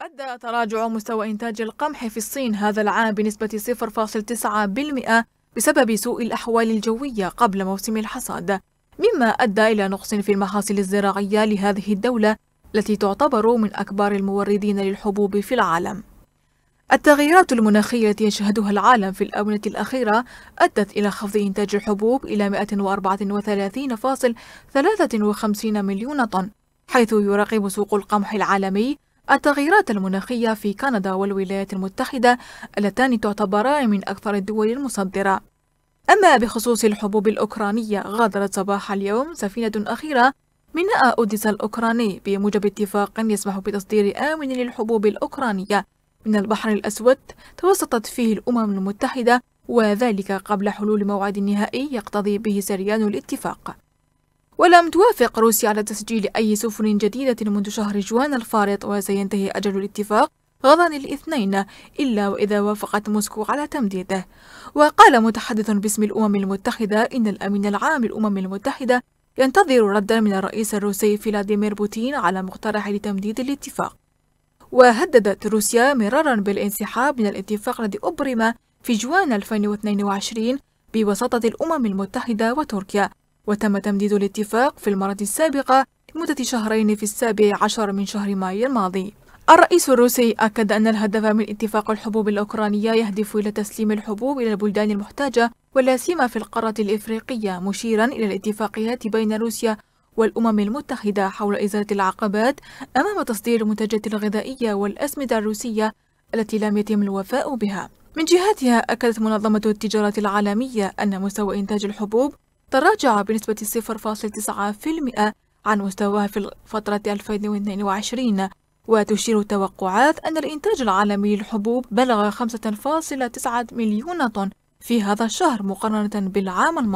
أدى تراجع مستوى إنتاج القمح في الصين هذا العام بنسبة 0.9% بسبب سوء الأحوال الجوية قبل موسم الحصاد، مما أدى إلى نقص في المحاصيل الزراعية لهذه الدولة التي تعتبر من أكبر الموردين للحبوب في العالم. التغييرات المناخية التي يشهدها العالم في الآونة الأخيرة أدت إلى خفض إنتاج الحبوب إلى 134.53 مليون طن، حيث يراقب سوق القمح العالمي التغييرات المناخية في كندا والولايات المتحدة اللتان تعتبران من أكثر الدول المصدرة أما بخصوص الحبوب الأوكرانية غادرت صباح اليوم سفينة أخيرة ميناء أوديسا الأوكراني بموجب اتفاق يسمح بتصدير آمن للحبوب الأوكرانية من البحر الأسود توسطت فيه الأمم المتحدة وذلك قبل حلول موعد نهائي يقتضي به سريان الاتفاق ولم توافق روسيا على تسجيل أي سفن جديدة منذ شهر جوان الفارط وسينتهي أجل الاتفاق غدا الاثنين إلا وإذا وافقت موسكو على تمديده وقال متحدث باسم الأمم المتحدة إن الأمين العام للأمم المتحدة ينتظر ردا من الرئيس الروسي فلاديمير بوتين على مقترح لتمديد الاتفاق وهددت روسيا مرارا بالانسحاب من الاتفاق الذي أبرم في جوان 2022 بوساطة الأمم المتحدة وتركيا وتم تمديد الاتفاق في المرة السابقة لمدة شهرين في السابع عشر من شهر مايو الماضي الرئيس الروسي أكد أن الهدف من اتفاق الحبوب الأوكرانية يهدف إلى تسليم الحبوب إلى البلدان المحتاجة ولا سيما في القارة الإفريقية مشيرا إلى الاتفاقيات بين روسيا والأمم المتحدة حول إزالة العقبات أمام تصدير المنتجات الغذائية والأسمدة الروسية التي لم يتم الوفاء بها من جهتها أكدت منظمة التجارة العالمية أن مستوى إنتاج الحبوب تراجع بنسبة 0.9% عن مستواه في الفترة 2022 وتشير التوقعات أن الإنتاج العالمي للحبوب بلغ 5.9 مليون طن في هذا الشهر مقارنة بالعام الماضي